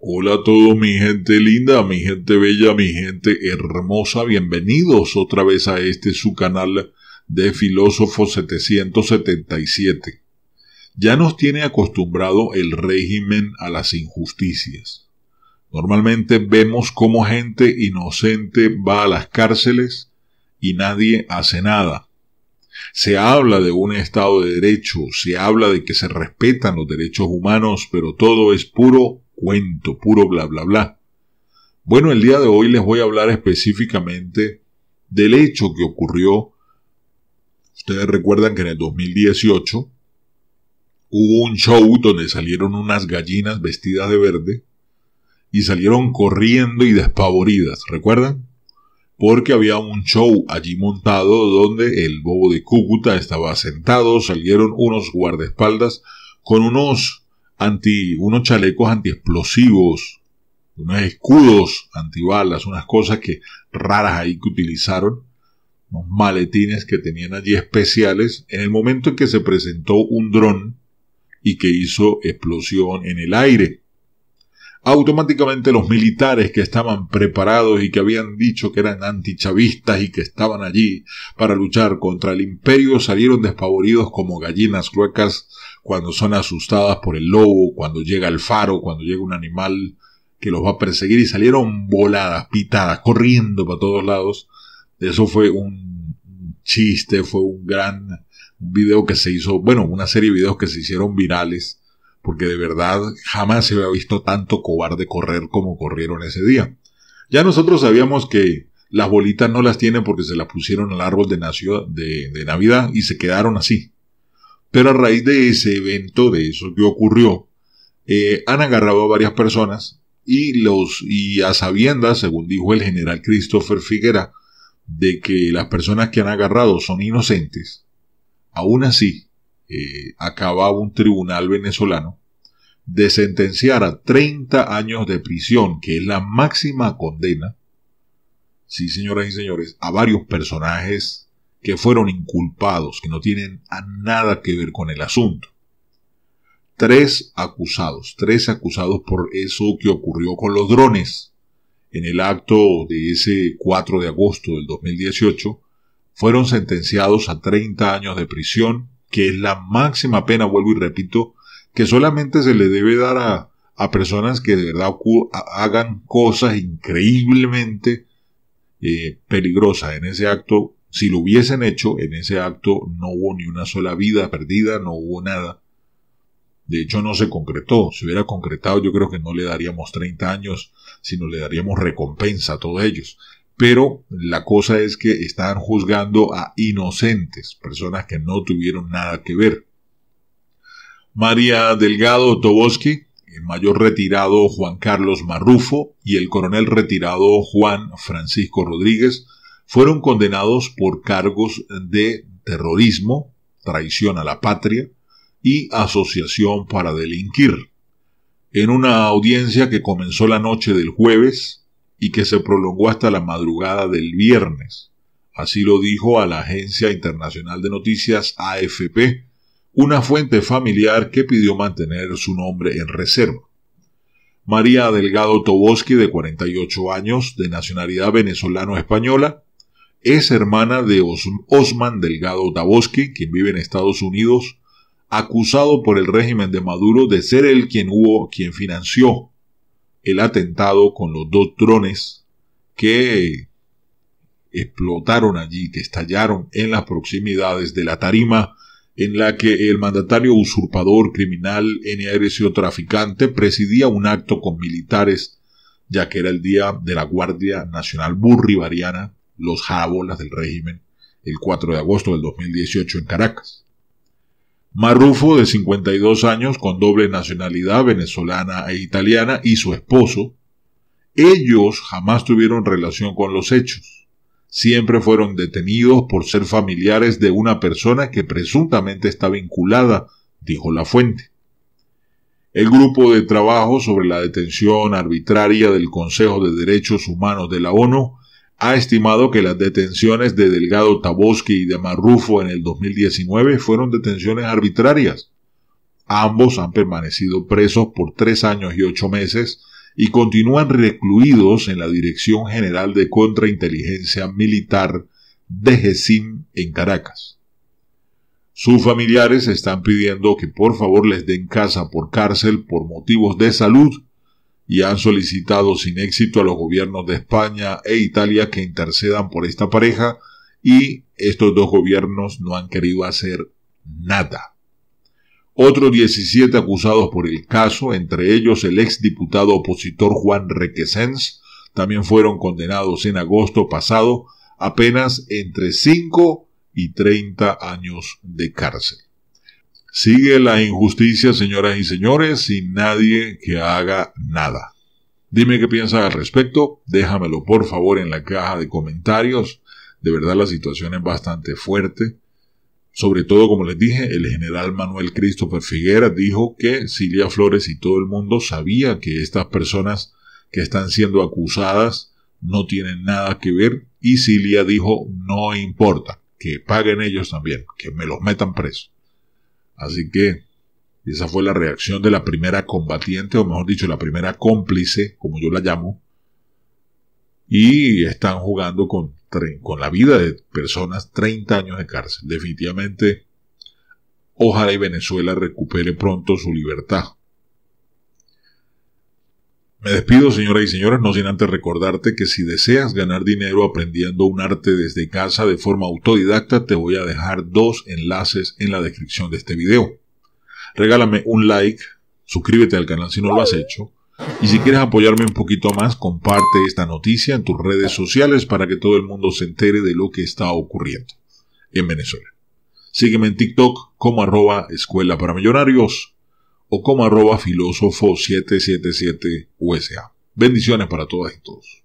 Hola a todos mi gente linda, mi gente bella, mi gente hermosa, bienvenidos otra vez a este su canal de Filósofo 777. Ya nos tiene acostumbrado el régimen a las injusticias. Normalmente vemos cómo gente inocente va a las cárceles y nadie hace nada. Se habla de un Estado de Derecho, se habla de que se respetan los derechos humanos, pero todo es puro cuento, puro bla bla bla. Bueno, el día de hoy les voy a hablar específicamente del hecho que ocurrió. Ustedes recuerdan que en el 2018 hubo un show donde salieron unas gallinas vestidas de verde y salieron corriendo y despavoridas, ¿recuerdan? Porque había un show allí montado donde el bobo de Cúcuta estaba sentado, salieron unos guardaespaldas con unos anti, unos chalecos antiexplosivos, unos escudos antibalas, unas cosas que raras ahí que utilizaron, unos maletines que tenían allí especiales, en el momento en que se presentó un dron y que hizo explosión en el aire automáticamente los militares que estaban preparados y que habían dicho que eran antichavistas y que estaban allí para luchar contra el imperio salieron despavoridos como gallinas huecas cuando son asustadas por el lobo, cuando llega el faro, cuando llega un animal que los va a perseguir y salieron voladas, pitadas, corriendo para todos lados. Eso fue un chiste, fue un gran video que se hizo, bueno, una serie de videos que se hicieron virales porque de verdad jamás se había visto tanto cobarde correr como corrieron ese día. Ya nosotros sabíamos que las bolitas no las tienen porque se las pusieron al árbol de, de, Navidad y se quedaron así. Pero a raíz de ese evento, de eso que ocurrió, eh, han agarrado a varias personas y, los, y a sabiendas, según dijo el general Christopher Figuera, de que las personas que han agarrado son inocentes, aún así eh, acababa un tribunal venezolano de sentenciar a 30 años de prisión, que es la máxima condena, sí señoras y señores, a varios personajes que fueron inculpados, que no tienen nada que ver con el asunto. Tres acusados, tres acusados por eso que ocurrió con los drones en el acto de ese 4 de agosto del 2018, fueron sentenciados a 30 años de prisión que es la máxima pena, vuelvo y repito, que solamente se le debe dar a, a personas que de verdad hagan cosas increíblemente eh, peligrosas. En ese acto, si lo hubiesen hecho, en ese acto no hubo ni una sola vida perdida, no hubo nada. De hecho, no se concretó. Si hubiera concretado, yo creo que no le daríamos 30 años, sino le daríamos recompensa a todos ellos pero la cosa es que están juzgando a inocentes, personas que no tuvieron nada que ver. María Delgado Toboski, el mayor retirado Juan Carlos Marrufo y el coronel retirado Juan Francisco Rodríguez fueron condenados por cargos de terrorismo, traición a la patria y asociación para delinquir. En una audiencia que comenzó la noche del jueves, y que se prolongó hasta la madrugada del viernes. Así lo dijo a la Agencia Internacional de Noticias AFP, una fuente familiar que pidió mantener su nombre en reserva. María Delgado Toboski, de 48 años, de nacionalidad venezolano-española, es hermana de Osman Delgado Toboski, quien vive en Estados Unidos, acusado por el régimen de Maduro de ser el quien hubo, quien financió el atentado con los dos drones que explotaron allí, que estallaron en las proximidades de la tarima en la que el mandatario usurpador, criminal, o traficante presidía un acto con militares, ya que era el día de la Guardia Nacional Burribariana, los jabolas del régimen, el 4 de agosto del 2018 en Caracas. Marrufo, de 52 años, con doble nacionalidad venezolana e italiana, y su esposo, ellos jamás tuvieron relación con los hechos. Siempre fueron detenidos por ser familiares de una persona que presuntamente está vinculada, dijo la fuente. El grupo de trabajo sobre la detención arbitraria del Consejo de Derechos Humanos de la ONU ha estimado que las detenciones de Delgado Taboski y de Marrufo en el 2019 fueron detenciones arbitrarias. Ambos han permanecido presos por tres años y ocho meses y continúan recluidos en la Dirección General de Contrainteligencia Militar de GESIM en Caracas. Sus familiares están pidiendo que por favor les den casa por cárcel por motivos de salud y han solicitado sin éxito a los gobiernos de España e Italia que intercedan por esta pareja y estos dos gobiernos no han querido hacer nada. Otros 17 acusados por el caso, entre ellos el ex diputado opositor Juan Requesens, también fueron condenados en agosto pasado a penas entre 5 y 30 años de cárcel. Sigue la injusticia, señoras y señores, sin nadie que haga nada. Dime qué piensas al respecto, déjamelo por favor en la caja de comentarios. De verdad la situación es bastante fuerte. Sobre todo, como les dije, el general Manuel Christopher Figuera dijo que Silvia Flores y todo el mundo sabía que estas personas que están siendo acusadas no tienen nada que ver y Silvia dijo no importa, que paguen ellos también, que me los metan presos. Así que esa fue la reacción de la primera combatiente, o mejor dicho, la primera cómplice, como yo la llamo. Y están jugando con, con la vida de personas 30 años de cárcel. Definitivamente, ojalá y Venezuela recupere pronto su libertad. Me despido, señoras y señores, no sin antes recordarte que si deseas ganar dinero aprendiendo un arte desde casa de forma autodidacta, te voy a dejar dos enlaces en la descripción de este video. Regálame un like, suscríbete al canal si no lo has hecho, y si quieres apoyarme un poquito más, comparte esta noticia en tus redes sociales para que todo el mundo se entere de lo que está ocurriendo en Venezuela. Sígueme en TikTok como arroba escuela para millonarios o como arroba filósofo 777 USA. Bendiciones para todas y todos.